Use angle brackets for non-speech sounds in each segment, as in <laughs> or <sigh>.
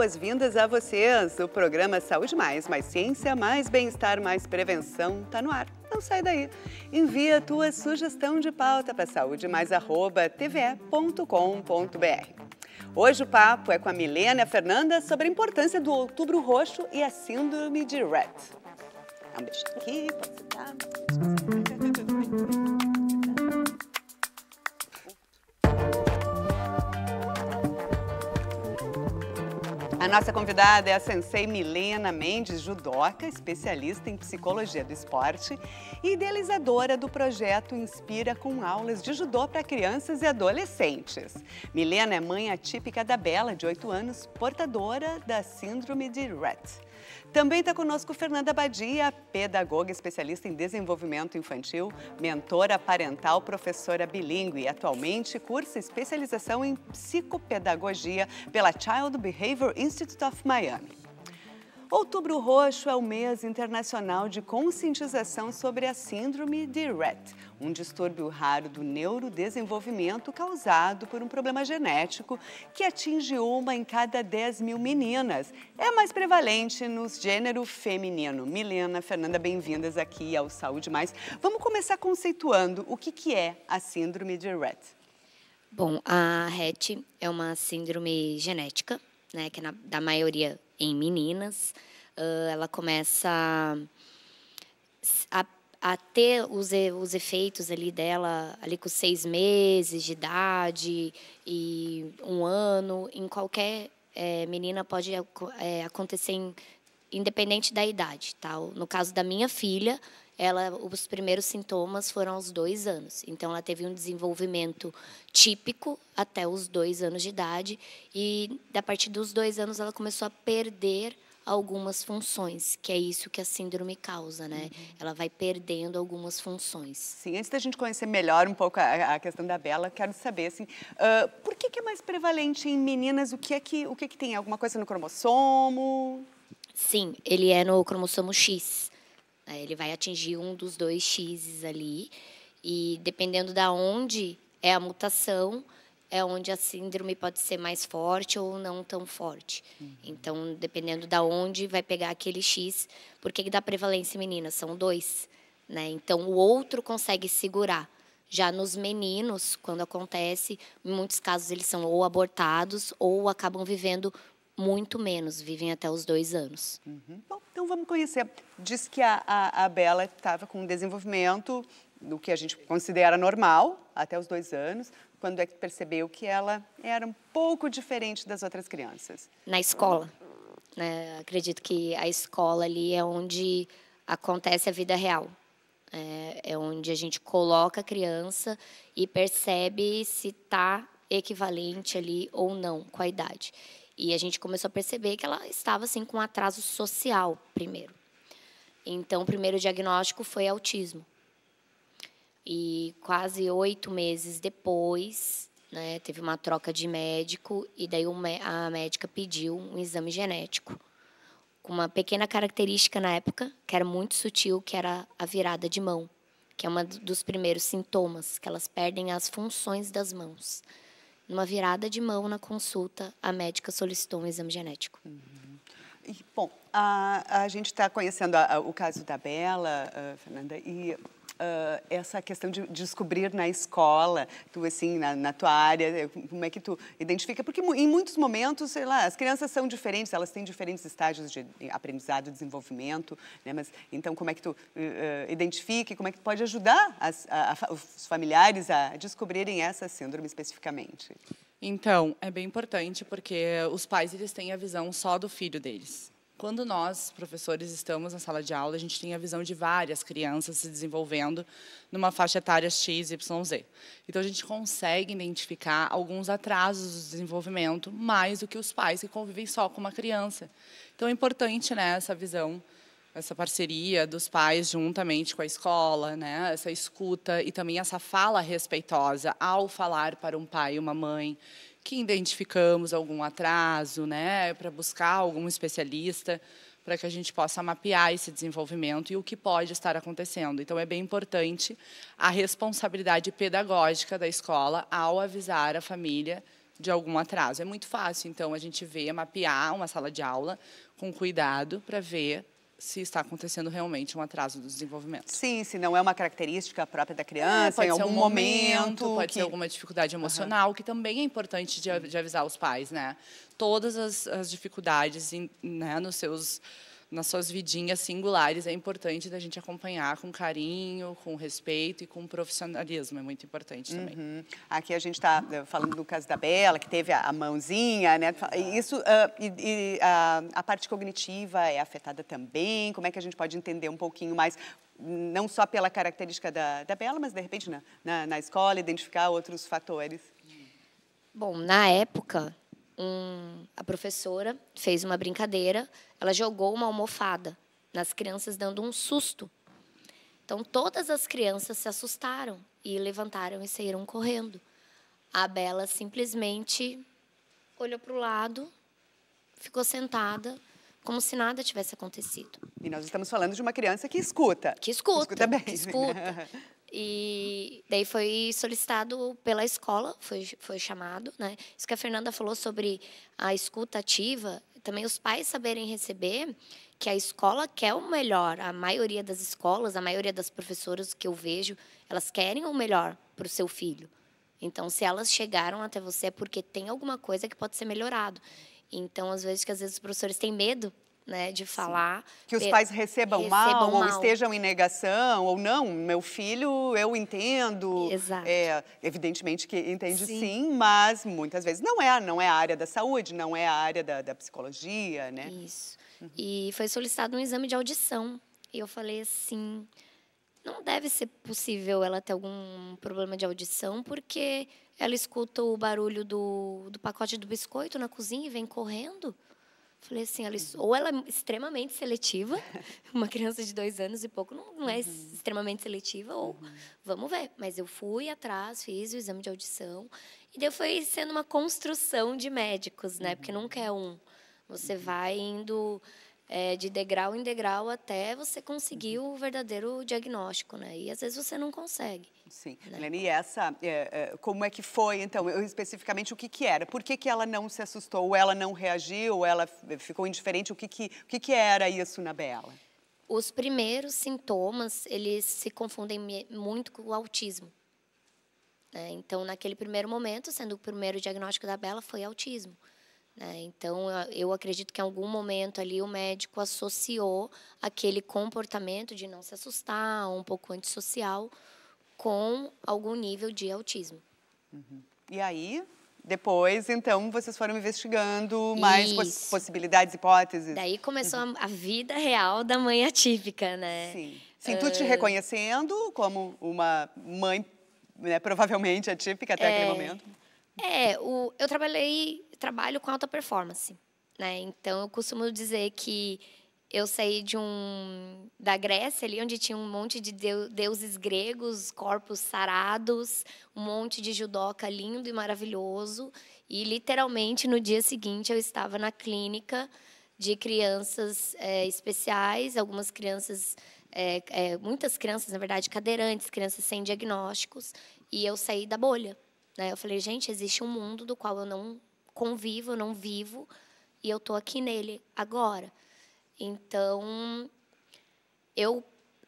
boas-vindas a vocês. O programa Saúde Mais, mais ciência, mais bem-estar, mais prevenção está no ar. Não sai daí. Envia a tua sugestão de pauta para saúdemais@tve.com.br. Hoje o papo é com a Milena Fernanda sobre a importância do Outubro Roxo e a síndrome de Rett. um beijo aqui, pode sentar. A nossa convidada é a sensei Milena Mendes, judoca, especialista em psicologia do esporte e idealizadora do projeto Inspira com aulas de judô para crianças e adolescentes. Milena é mãe atípica da Bela, de 8 anos, portadora da síndrome de Rett. Também está conosco Fernanda Badia, pedagoga especialista em desenvolvimento infantil, mentora parental, professora bilíngue. Atualmente cursa especialização em psicopedagogia pela Child Behavior Institute of Miami. Outubro Roxo é o mês internacional de conscientização sobre a síndrome de Rett, um distúrbio raro do neurodesenvolvimento causado por um problema genético que atinge uma em cada 10 mil meninas. É mais prevalente no gênero feminino. Milena, Fernanda, bem-vindas aqui ao Saúde Mais. Vamos começar conceituando o que, que é a síndrome de Rett. Bom, a RET é uma síndrome genética, né, que é na, da maioria em meninas. Uh, ela começa a, a ter os, os efeitos ali dela ali com seis meses de idade e um ano em qualquer é, menina pode é, acontecer em, independente da idade tá no caso da minha filha ela, os primeiros sintomas foram aos dois anos. Então, ela teve um desenvolvimento típico até os dois anos de idade e, a partir dos dois anos, ela começou a perder algumas funções, que é isso que a síndrome causa, né? Uhum. Ela vai perdendo algumas funções. Sim, antes da gente conhecer melhor um pouco a, a questão da Bela, quero saber, assim, uh, por que, que, é mais prevalente em meninas? O que é que, o que, que tem? Alguma coisa no cromossomo? Sim, ele é no cromossomo X. Ele vai atingir um dos dois X's ali. E dependendo da onde é a mutação, é onde a síndrome pode ser mais forte ou não tão forte. Uhum. Então, dependendo da onde vai pegar aquele X, porque que dá prevalência menina são dois, né? Então o outro consegue segurar. Já nos meninos, quando acontece, em muitos casos eles são ou abortados ou acabam vivendo muito menos, vivem até os dois anos. Uhum. Bom, então vamos conhecer. Diz que a, a, a Bela estava com um desenvolvimento do que a gente considera normal, até os dois anos, quando é que percebeu que ela era um pouco diferente das outras crianças? Na escola. Né? Acredito que a escola ali é onde acontece a vida real. É, é onde a gente coloca a criança e percebe se está equivalente ali ou não com a idade. E a gente começou a perceber que ela estava assim com atraso social primeiro. Então, o primeiro diagnóstico foi autismo. E quase oito meses depois, né, teve uma troca de médico e daí a médica pediu um exame genético com uma pequena característica na época que era muito sutil, que era a virada de mão, que é um dos primeiros sintomas que elas perdem as funções das mãos. Numa virada de mão na consulta, a médica solicitou um exame genético. Uhum. E, bom, a, a gente está conhecendo a, a, o caso da Bela, Fernanda, e uh, essa questão de descobrir na escola, tu assim, na, na, tua área, eh, como é que tu identifica? Porque em muitos momentos, sei lá, as crianças são diferentes, elas têm diferentes estágios de aprendizado, desenvolvimento, né? Mas, então, como é que tu uh, identifica e como é que tu pode ajudar as, a, a, os familiares a descobrirem essa síndrome especificamente? Então, é bem importante porque os pais eles têm a visão só do filho deles. Quando nós, professores, estamos na sala de aula, a gente tem a visão de várias crianças se desenvolvendo numa faixa etária X, Y, Z. Então, a gente consegue identificar alguns atrasos do desenvolvimento mais do que os pais que convivem só com uma criança. Então, é importante né, essa visão essa parceria dos pais juntamente com a escola, né? Essa escuta e também essa fala respeitosa ao falar para um pai e uma mãe que identificamos algum atraso, né, para buscar algum especialista, para que a gente possa mapear esse desenvolvimento e o que pode estar acontecendo. Então, é bem importante a responsabilidade pedagógica da escola ao avisar a família de algum atraso. É muito fácil, então, a gente ver, mapear uma sala de aula com cuidado para ver se está acontecendo realmente um atraso do desenvolvimento. Sim, se não é uma característica própria da é, criança, Pode em algum um momento, momento. Pode que... ser alguma dificuldade emocional, uhum. que também é importante de, de, avisar os pais, né? Todas as, as dificuldades em, né, nos seus nas suas vidinhas singulares, é importante da gente acompanhar com carinho, com respeito e com profissionalismo, é muito importante também. Uhum. Aqui a gente está eh, falando do caso da Bela, que teve a, mãozinha, né? Isso, uh, e, e a, a parte cognitiva é afetada também? Como é que a gente pode entender um pouquinho mais não só pela característica da, da Bela, mas de repente na, na, na, escola, identificar outros fatores? Bom, na época, um, a professora fez uma brincadeira, ela jogou uma almofada nas crianças, dando um susto. Então, todas as crianças se assustaram e levantaram e saíram correndo. A Bela simplesmente olhou para o lado, ficou sentada, como se nada tivesse acontecido. E nós estamos falando de uma criança que escuta. Que escuta. Que escuta bem. Que escuta. <laughs> E daí foi solicitado pela escola, foi, foi chamado, né? Isso que a Fernanda falou sobre a escuta ativa, também os pais saberem receber que a escola quer o melhor. A maioria das escolas, a maioria das professoras que eu vejo, elas querem o melhor para o seu filho. Então, se elas chegaram até você é porque tem alguma coisa que pode ser melhorado. Então, às vezes, que às vezes os professores têm medo né, de falar. Sim. Que os pais recebam, recebam mal, mal, ou estejam em negação, ou não, meu filho, eu entendo. Exato. É, evidentemente que entende sim. sim. mas muitas vezes não é, não é a área da saúde, não é a área da, da psicologia, né? Isso. Uhum. E foi solicitado um exame de audição. E eu falei assim, não deve ser possível ela ter algum problema de audição, porque ela escuta o barulho do, do pacote do biscoito na cozinha e vem correndo. Falei assim, uhum. ou ela é extremamente seletiva, <laughs> uma criança de dois anos e pouco não, não é uhum. extremamente seletiva, ou uhum. vamos ver. Mas eu fui atrás, fiz o exame de audição, e daí foi sendo uma construção de médicos, né? Porque nunca é um. Você uhum. vai indo é, de degrau em degrau até você conseguir uhum. o verdadeiro diagnóstico, né? E às vezes você não consegue. Sim. Né? e essa, é, é, como é que foi, então, eu, especificamente o que que era? Por que que ela não se assustou? Ou ela não reagiu? Ou ela ficou indiferente? O que que, o que que era isso na Bela? Os primeiros sintomas, eles se confundem muito com o autismo. Né? Então, naquele primeiro momento, sendo o primeiro diagnóstico da Bela, foi autismo. Né? Então, eu acredito que em algum momento ali o médico associou aquele comportamento de não se assustar, um pouco antissocial, com algum nível de autismo. Uhum. E aí, depois, então, vocês foram investigando mais poss possibilidades, hipóteses? Daí começou uhum. a vida real da mãe atípica, né? Sim. Ah, Sim, tu uh... te reconhecendo como uma mãe né, provavelmente atípica até é... aquele momento. É, o, eu trabalhei, trabalho com alta performance, né? Então eu costumo dizer que eu saí de um da Grécia ali onde tinha um monte de deuses gregos, corpos sarados, um monte de judoca lindo e maravilhoso, e literalmente no dia seguinte eu estava na clínica de crianças é, especiais, algumas crianças é, é, muitas crianças, na verdade, cadeirantes, crianças sem diagnósticos, e eu saí da bolha. Né? Eu falei, gente, existe um mundo do qual eu não convivo, eu não vivo, e eu estou aqui nele agora. Então, eu,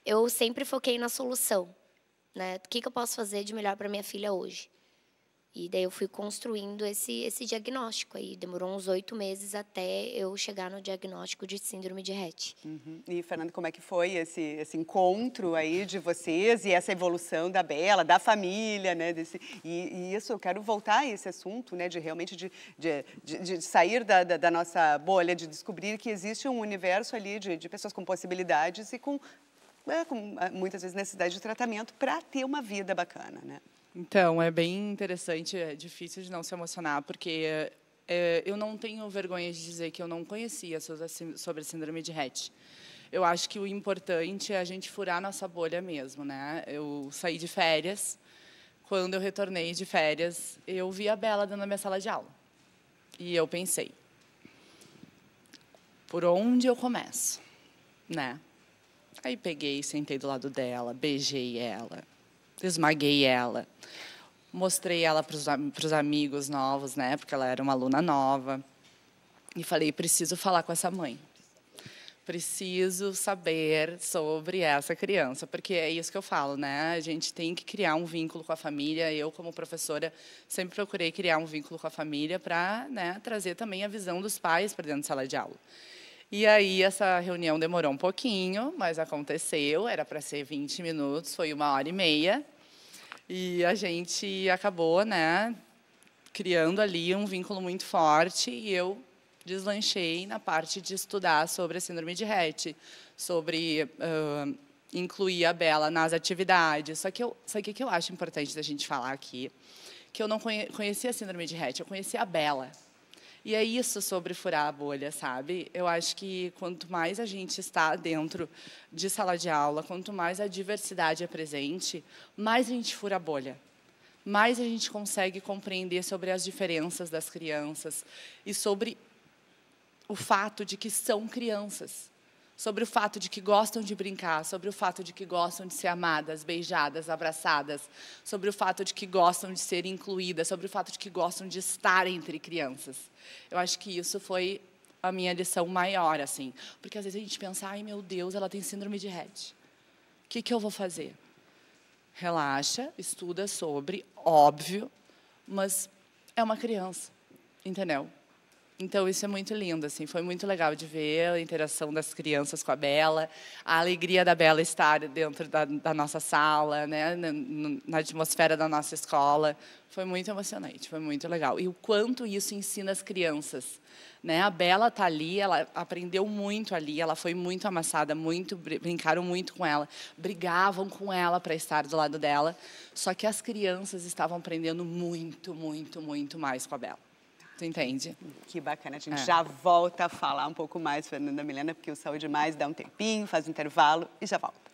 eu sempre foquei na solução. Né? O que, que eu posso fazer de melhor para minha filha hoje? E daí eu fui construindo esse, esse diagnóstico aí. Demorou uns oito meses até eu chegar no diagnóstico de síndrome de Rett. Uhum. E, Fernando, como é que foi esse, esse encontro aí de vocês e essa evolução da Bela, da família, né? Desse, e, e isso, eu quero voltar a esse assunto, né? De realmente de, de, de, de sair da, da, da, nossa bolha, de descobrir que existe um universo ali de, de pessoas com possibilidades e com, é, com ah, muitas vezes necessidade de tratamento para ter uma vida bacana, né? Então, é bem interessante, é difícil de não se emocionar, porque é, eu não tenho vergonha de dizer que eu não conhecia sobre a síndrome de Rett. Eu acho que o importante é a gente furar nossa bolha mesmo, né? Eu saí de férias, quando eu retornei de férias, eu vi a Bela dentro da minha sala de aula. E eu pensei, por onde eu começo, né? Aí peguei, sentei do lado dela, beijei ela, esmaguei ela. Mostrei ela para os amigos novos, né? Porque ela era uma aluna nova. E falei, preciso falar com essa mãe. Preciso saber sobre essa criança, porque é isso que eu falo, né? A gente tem que criar um vínculo com a família. Eu, como professora, sempre procurei criar um vínculo com a família para né, trazer também a visão dos pais para dentro da sala de aula. E aí essa reunião demorou um pouquinho, mas aconteceu, era para ser 20 minutos, foi uma hora e meia. E a gente acabou, né, criando ali um vínculo muito forte e eu deslanchei na parte de estudar sobre a síndrome de Rett, sobre uh, incluir a Bela nas atividades. Só que eu, só que, que eu acho importante da gente falar aqui, que eu não conhe, conhecia a síndrome de Rett, eu conhecia a Bela. E é isso sobre furar a bolha, sabe? Eu acho que quanto mais a gente está dentro de sala de aula, quanto mais a diversidade é presente, mais a gente fura a bolha. Mais a gente consegue compreender sobre as diferenças das crianças e sobre o fato de que são crianças sobre o fato de que gostam de brincar, sobre o fato de que gostam de ser amadas, beijadas, abraçadas, sobre o fato de que gostam de ser incluídas, sobre o fato de que gostam de estar entre crianças. Eu acho que isso foi a minha lição maior, assim, porque às vezes a gente pensa, ai meu Deus, ela tem síndrome de Rett. O que, que eu vou fazer? Relaxa, estuda sobre, óbvio, mas é uma criança, entendeu? Então, isso é muito lindo, assim, foi muito legal de ver a interação das crianças com a Bela, a alegria da Bela estar dentro da, da nossa sala, né, na, na, atmosfera da nossa escola. Foi muito emocionante, foi muito legal. E o quanto isso ensina as crianças, né? A Bela tá ali, ela aprendeu muito ali, ela foi muito amassada, muito brincaram muito com ela, brigavam com ela para estar do lado dela. Só que as crianças estavam aprendendo muito, muito, muito mais com a Bela. Tu entende? Que bacana. A gente é. já volta a falar um pouco mais, Fernanda Milena, porque o Saúde Mais dá um tempinho, faz um intervalo e já volta.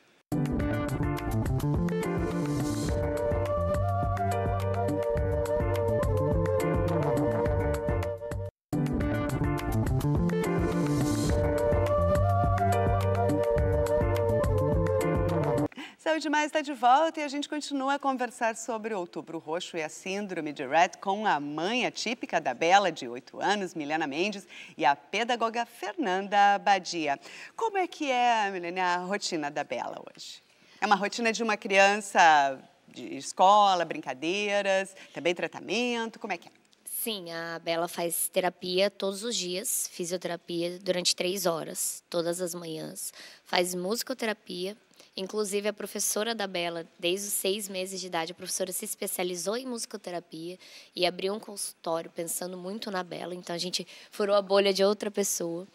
Saúde então, Mais está de volta e a gente continua a conversar sobre o outubro roxo e a síndrome de Rett com a mãe atípica da Bela, de 8 anos, Milena Mendes, e a pedagoga Fernanda Badia. Como é que é, Milena, a rotina da Bela hoje? É uma rotina de uma criança de escola, brincadeiras, também tratamento, como é que é? Sim, a Bela faz terapia todos os dias, fisioterapia durante três horas, todas as manhãs. Faz musicoterapia. Inclusive, a professora da Bela, desde os seis meses de idade, a professora se especializou em musicoterapia e abriu um consultório pensando muito na Bela. Então, a gente furou a bolha de outra pessoa.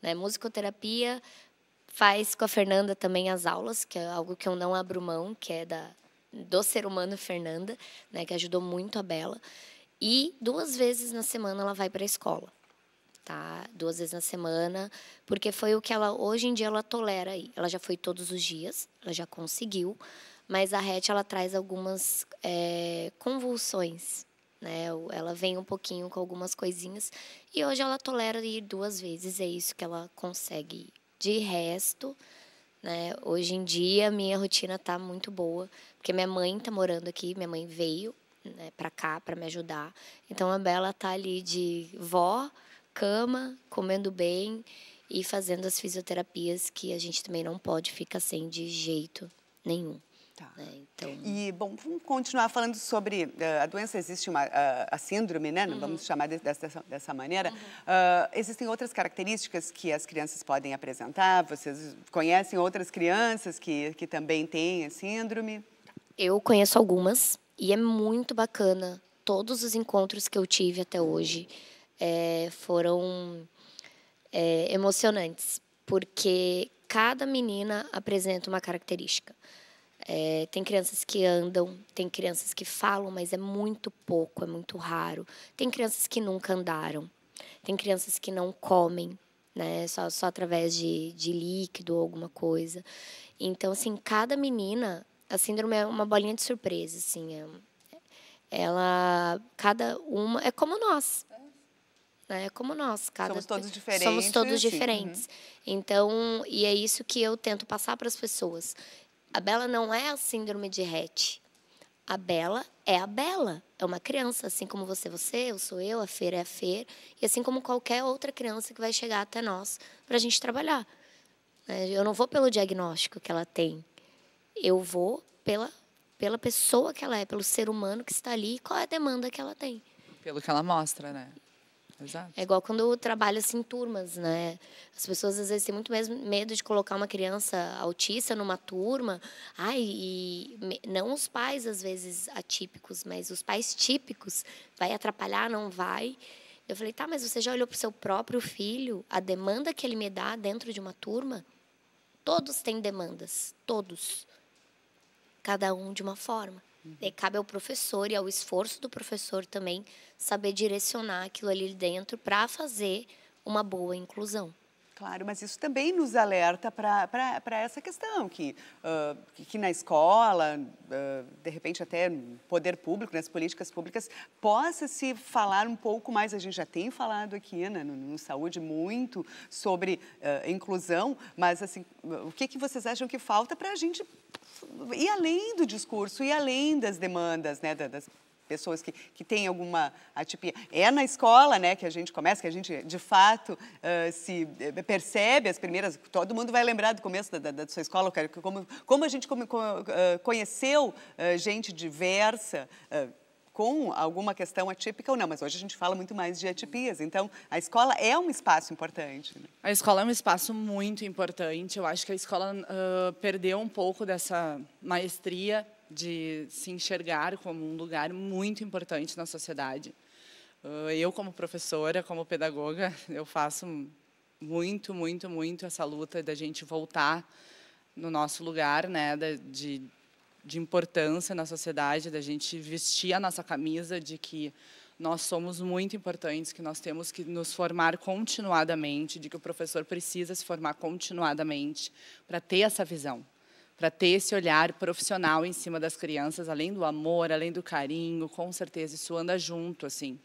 Né? Musicoterapia faz com a Fernanda também as aulas, que é algo que eu não abro mão, que é da, do ser humano Fernanda, né? que ajudou muito a Bela. E duas vezes na semana ela vai para a escola. Tá? Duas vezes na semana, porque foi o que ela hoje em dia ela tolera aí. Ela já foi todos os dias, ela já conseguiu, mas a Rete ela traz algumas é, convulsões, né? Ela vem um pouquinho com algumas coisinhas e hoje ela tolera ir duas vezes, é isso que ela consegue. De resto, né? Hoje em dia minha rotina tá muito boa, porque minha mãe tá morando aqui, minha mãe veio né, para cá para me ajudar. Então a Bela tá ali de vó, cama, comendo bem e fazendo as fisioterapias que a gente também não pode ficar sem de jeito nenhum. Tá. É, então... E, bom, vamos continuar falando sobre uh, a doença, existe uma, uh, a síndrome, né? Uhum. Vamos chamar de, dessa, dessa maneira. Uhum. Uh, existem outras características que as crianças podem apresentar? Vocês conhecem outras crianças que, que também têm a síndrome? Eu conheço algumas, e é muito bacana. Todos os encontros que eu tive até hoje é, foram é, emocionantes, porque cada menina apresenta uma característica. É, tem crianças que andam, tem crianças que falam, mas é muito pouco, é muito raro. Tem crianças que nunca andaram, tem crianças que não comem, né? Só, só através de, de líquido ou alguma coisa. Então, assim, cada menina a síndrome é uma bolinha de surpresa, assim. É ela, cada uma, é como nós. Né? É como nós. Cada, somos todos diferentes. Somos todos né, diferentes. Uhum. Então, e é isso que eu tento passar para as pessoas. A Bela não é a síndrome de Rett. A Bela é a Bela. É uma criança, assim como você, você, eu sou eu, a Fer é a Fer, e assim como qualquer outra criança que vai chegar até nós para a gente trabalhar. Né. Eu não vou pelo diagnóstico que ela tem. Eu vou pela, pela pessoa que ela é, pelo ser humano que está ali, qual é a demanda que ela tem. Pelo que ela mostra, né? Exato. É igual quando eu trabalho assim, em turmas, né? As pessoas às vezes têm muito mesmo medo de colocar uma criança autista numa turma. Ai, e não os pais às vezes atípicos, mas os pais típicos. Vai atrapalhar, não vai. Eu falei, tá, mas você já olhou para o seu próprio filho? A demanda que ele me dá dentro de uma turma? Todos têm demandas, todos cada um de uma forma. Uhum. cabe ao professor e ao esforço do professor também saber direcionar aquilo ali dentro para fazer uma boa inclusão. Claro, mas isso também nos alerta para essa questão, que, uh, que, que na escola, uh, de repente até no poder público, nas políticas públicas, possa se falar um pouco mais, a gente já tem falado aqui né, no, no Saúde muito sobre uh, inclusão, mas assim, o que, que vocês acham que falta para a gente ir além do discurso, ir além das demandas né, das pessoas que, que têm alguma atipia. É na escola né, que a gente começa, que a gente de fato uh, se eh, percebe as primeiras. Todo mundo vai lembrar do começo da, da, da sua escola, como, como a gente come, co, uh, conheceu uh, gente diversa com alguma questão atípica ou não, mas hoje a gente fala muito mais de atipias. Então, a escola é um espaço importante. Né? A escola é um espaço muito importante. Eu acho que a escola uh, perdeu um pouco dessa maestria de se enxergar como um lugar muito importante na sociedade. Ah, eu, como professora, como pedagoga, eu faço muito, muito, muito essa luta da gente voltar no nosso lugar, né, de, de importância na sociedade, da gente vestir a nossa camisa de que nós somos muito importantes, que nós temos que nos formar continuadamente, de que o professor precisa se formar continuadamente para ter essa visão para ter esse olhar profissional em cima das crianças, além do amor, além do carinho, com certeza isso anda junto, assim.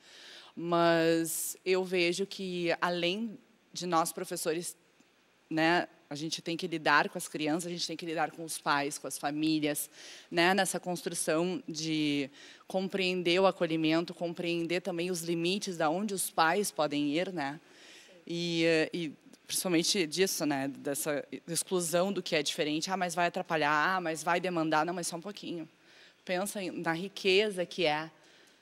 Mas eu vejo que além de nós professores, né, a gente tem que lidar com as crianças, a gente tem que lidar com os pais, com as famílias, né, nessa construção de compreender o acolhimento, compreender também os limites da onde os pais podem ir, né? E, e, principalmente disso, né, dessa exclusão do que é diferente. Ah, mas vai atrapalhar, ah, mas vai demandar. Não, mas só um pouquinho. Pensa na riqueza que é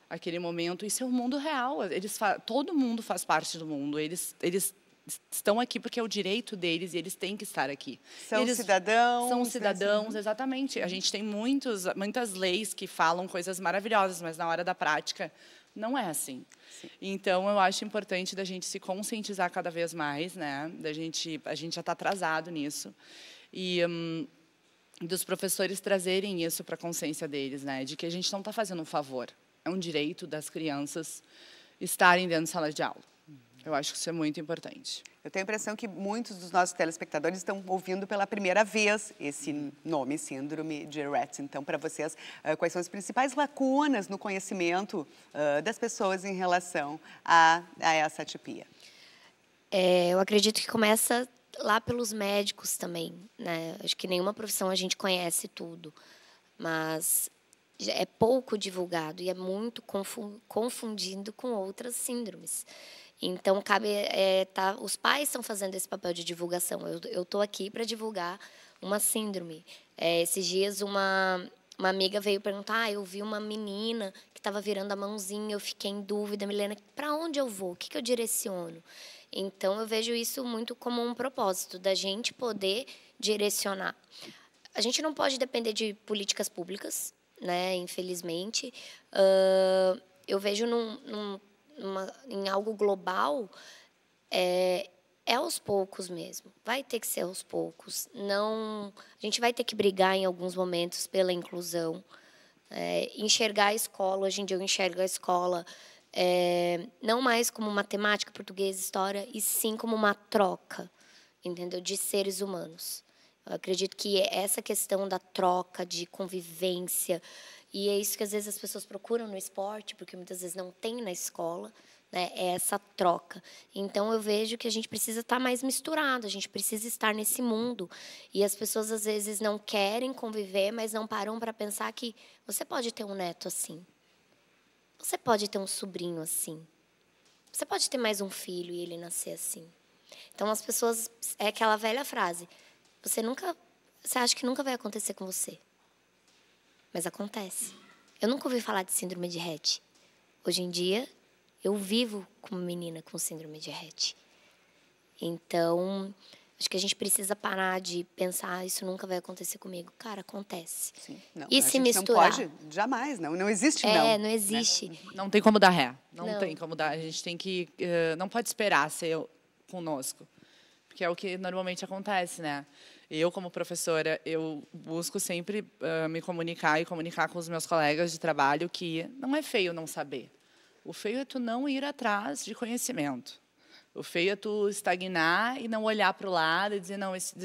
aquele momento. Isso é o um mundo real. Eles todo mundo faz parte do mundo. Eles, eles estão aqui porque é o direito deles e eles têm que estar aqui. São eles cidadãos. São né? cidadãos, assim. exatamente. A gente tem muitos, muitas leis que falam coisas maravilhosas, mas na hora da prática não é assim. Sim. Então, eu acho importante da gente se conscientizar cada vez mais, né? Da gente, a gente já está atrasado nisso. E hum, dos professores trazerem isso para a consciência deles, né? De que a gente não está fazendo um favor. É um direito das crianças estarem dentro de sala de aula. Eu acho que isso é muito importante. Eu tenho a impressão que muitos dos nossos telespectadores estão ouvindo pela primeira vez esse uhum. nome, Síndrome de Rett. Então, para vocês, eh, quais são as principais lacunas no conhecimento eh, das pessoas em relação a, a essa atipia? É, eu acredito que começa lá pelos médicos também, né? Acho que nenhuma profissão a gente conhece tudo, mas é pouco divulgado e é muito confundido com outras síndromes. Então, cabe é, tá, os pais estão fazendo esse papel de divulgação. Eu estou aqui para divulgar uma síndrome. É, esses dias, uma, uma amiga veio perguntar, ah, eu vi uma menina que estava virando a mãozinha, eu fiquei em dúvida, Milena, para onde eu vou? O que, que eu direciono? Então, eu vejo isso muito como um propósito da gente poder direcionar. A gente não pode depender de políticas públicas, né? Infelizmente, uh, eu vejo num, num em algo global, é, é aos poucos mesmo. Vai ter que ser aos poucos. Não, a gente vai ter que brigar em alguns momentos pela inclusão. É, enxergar a escola, hoje em dia eu enxergo a escola é, não mais como matemática, português, história, e sim como uma troca, entendeu? De seres humanos. Eu acredito que essa questão da troca, de convivência, e é isso que às vezes as pessoas procuram no esporte, porque muitas vezes não tem na escola, né? É essa troca. Então eu vejo que a gente precisa estar tá mais misturado, a gente precisa estar nesse mundo. E as pessoas às vezes não querem conviver, mas não param para pensar que você pode ter um neto assim. Você pode ter um sobrinho assim. Você pode ter mais um filho e ele nascer assim. Então as pessoas é aquela velha frase: você nunca, você acha que nunca vai acontecer com você mas acontece. Eu nunca ouvi falar de síndrome de Rett. Hoje em dia, eu vivo como menina com síndrome de Rett. Então, acho que a gente precisa parar de pensar isso nunca vai acontecer comigo. Cara, acontece. Sim, não, e se misturar. Não pode, jamais, não. Não existe é, não. É, não existe. Né? Não tem como dar ré. Não, não, tem como dar. A gente tem que. Uh, não pode esperar ser conosco. Porque é o que normalmente acontece, né? Eu, como professora, eu busco sempre uh, me comunicar e comunicar com os meus colegas de trabalho que não é feio não saber. O feio é tu não ir atrás de conhecimento. O feio é tu estagnar e não olhar para o lado e dizer, não, esse,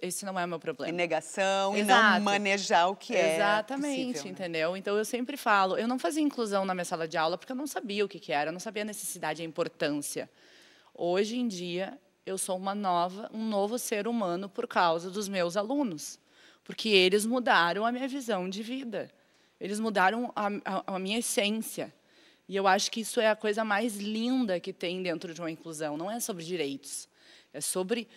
esse não é o meu problema. E negação, Exato. e não manejar o que Exatamente, é Exatamente, né? entendeu? Né? Então, eu sempre falo, eu não fazia inclusão na minha sala de aula porque eu não sabia o que, que era, eu não sabia a necessidade e a importância. Hoje em dia, eu sou uma nova, um novo ser humano por causa dos meus alunos, porque eles mudaram a minha visão de vida, eles mudaram a, a, a minha essência. E eu acho que isso é a coisa mais linda que tem dentro de uma inclusão. Não é sobre direitos, é sobre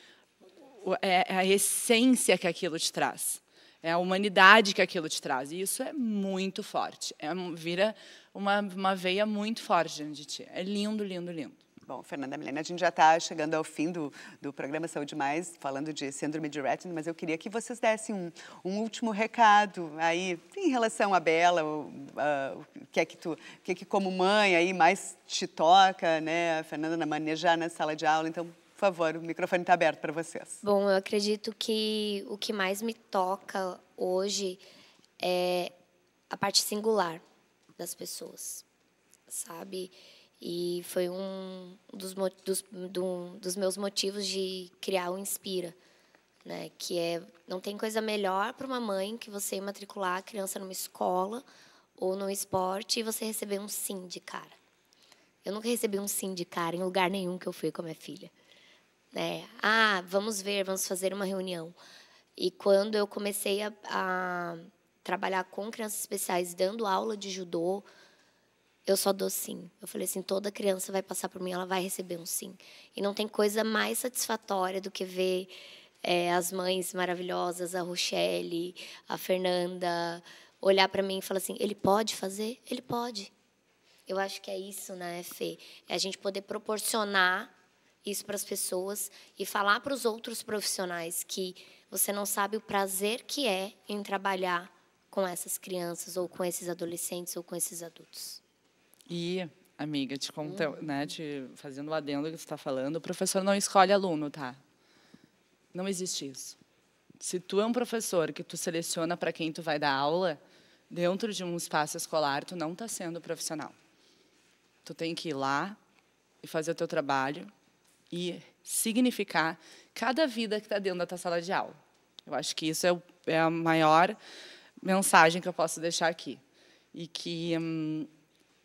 é, é a essência que aquilo te traz. É a humanidade que aquilo te traz. E isso é muito forte. É, vira uma, uma veia muito forte dentro de ti. É lindo, lindo, lindo. Bom, Fernanda Milena, a gente já está chegando ao fim do, do programa Saúde Mais, falando de síndrome de Retina, mas eu queria que vocês dessem um, um último recado aí em relação à Bela, o, o que é que tu, o que é que como mãe aí mais te toca, né, a Fernanda na manejar na sala de aula, então, por favor, o microfone está aberto para vocês. Bom, eu acredito que o que mais me toca hoje é a parte singular das pessoas, sabe? E foi um dos, dos, do, dos meus motivos de criar o Inspira, né? que é não tem coisa melhor para uma mãe que você matricular a criança numa escola ou no esporte e você receber um sim de cara. Eu nunca recebi um sim de cara em lugar nenhum que eu fui com a minha filha. Né? Ah, vamos ver, vamos fazer uma reunião. E quando eu comecei a, a trabalhar com crianças especiais, dando aula de judô, eu só dou sim. Eu falei assim, toda criança vai passar por mim, ela vai receber um sim. E não tem coisa mais satisfatória do que ver é, as mães maravilhosas, a Rochelle, a Fernanda, olhar para mim e falar assim, ele pode fazer? Ele pode. Eu acho que é isso, né, Fê? É a gente poder proporcionar isso para as pessoas e falar para os outros profissionais que você não sabe o prazer que é em trabalhar com essas crianças ou com esses adolescentes ou com esses adultos. E, amiga, te, conta, uhum. né, te fazendo o adendo que você está falando, o professor não escolhe aluno, tá? Não existe isso. Se tu é um professor que tu seleciona para quem tu vai dar aula, dentro de um espaço escolar, tu não está sendo profissional. Tu tem que ir lá e fazer o teu trabalho e significar cada vida que está dentro da tua sala de aula. Eu acho que isso é, o, é, a maior mensagem que eu posso deixar aqui. E que hum,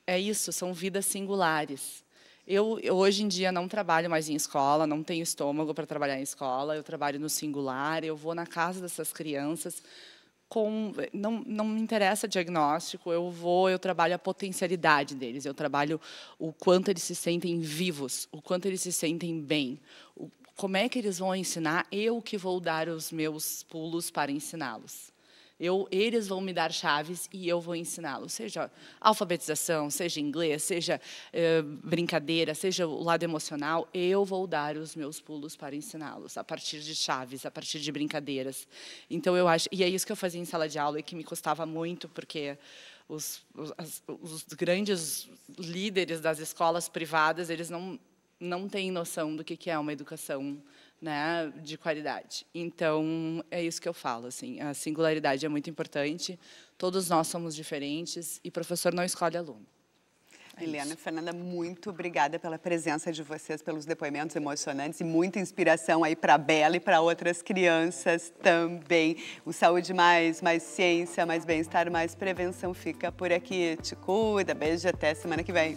é isso, são vidas singulares. Eu, eu, hoje em dia não trabalho mais em escola, não tenho estômago para trabalhar em escola, eu trabalho no singular, eu vou na casa dessas crianças com não, não me interessa diagnóstico, eu vou, eu trabalho a potencialidade deles, eu trabalho o quanto eles se sentem vivos, o quanto eles se sentem bem, o, como é que eles vão ensinar, eu que vou dar os meus pulos para ensiná-los. Eu, eles vão me dar chaves e eu vou ensiná-los, seja alfabetização, seja inglês, seja eh, brincadeira, seja o lado emocional, eu vou dar os meus pulos para ensiná-los a partir de chaves, a partir de brincadeiras. Então eu acho, e é isso que eu fazia em sala de aula e que me custava muito porque os, os, os grandes líderes das escolas privadas, eles não não têm noção do que é uma educação né, de qualidade. Então, é isso que eu falo, assim, a singularidade é muito importante, todos nós somos diferentes e professor não escolhe aluno. É Helena, Fernanda, muito obrigada pela presença de vocês, pelos depoimentos emocionantes e muita inspiração aí para a Bela e para outras crianças também. O Saúde Mais, mais ciência, mais bem-estar, mais prevenção fica por aqui. Te cuida, beijo até semana que vem.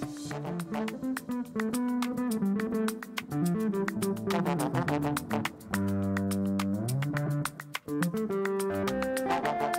Thank you.